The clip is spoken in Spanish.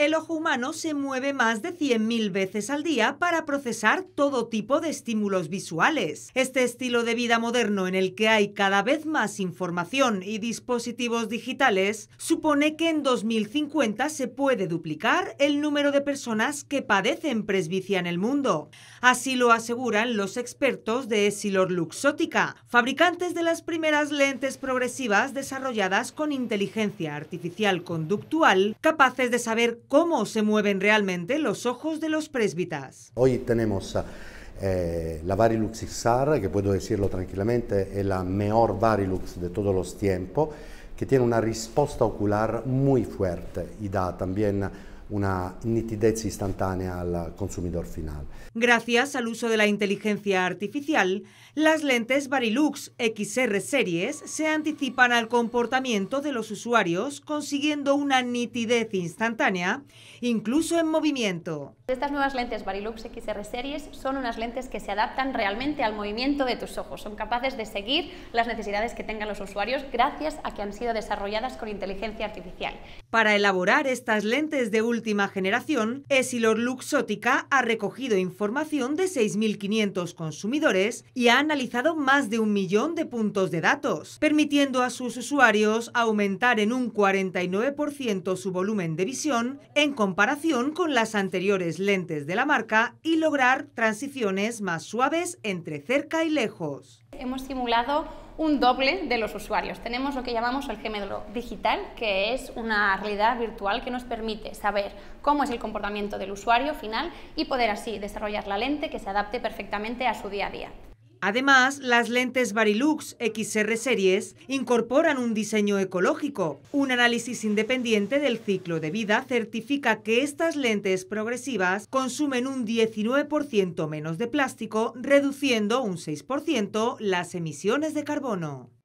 El ojo humano se mueve más de 100.000 veces al día para procesar todo tipo de estímulos visuales. Este estilo de vida moderno en el que hay cada vez más información y dispositivos digitales supone que en 2050 se puede duplicar el número de personas que padecen presbicia en el mundo. Así lo aseguran los expertos de SILOR Luxótica, fabricantes de las primeras lentes progresivas desarrolladas con inteligencia artificial conductual, capaces de saber cómo se mueven realmente los ojos de los presbitas. Hoy tenemos eh, la Varilux XR, que puedo decirlo tranquilamente, es la mejor Varilux de todos los tiempos, que tiene una respuesta ocular muy fuerte y da también una nitidez instantánea al consumidor final. Gracias al uso de la inteligencia artificial, las lentes Barilux XR series se anticipan al comportamiento de los usuarios, consiguiendo una nitidez instantánea, incluso en movimiento. Estas nuevas lentes Barilux XR series son unas lentes que se adaptan realmente al movimiento de tus ojos, son capaces de seguir las necesidades que tengan los usuarios gracias a que han sido desarrolladas con inteligencia artificial. Para elaborar estas lentes de ultra generación, Essilor Luxótica ha recogido información de 6.500 consumidores y ha analizado más de un millón de puntos de datos, permitiendo a sus usuarios aumentar en un 49% su volumen de visión en comparación con las anteriores lentes de la marca y lograr transiciones más suaves entre cerca y lejos. Hemos simulado un doble de los usuarios. Tenemos lo que llamamos el gemelo digital, que es una realidad virtual que nos permite saber cómo es el comportamiento del usuario final y poder así desarrollar la lente que se adapte perfectamente a su día a día. Además, las lentes Barilux XR Series incorporan un diseño ecológico. Un análisis independiente del ciclo de vida certifica que estas lentes progresivas consumen un 19% menos de plástico, reduciendo un 6% las emisiones de carbono.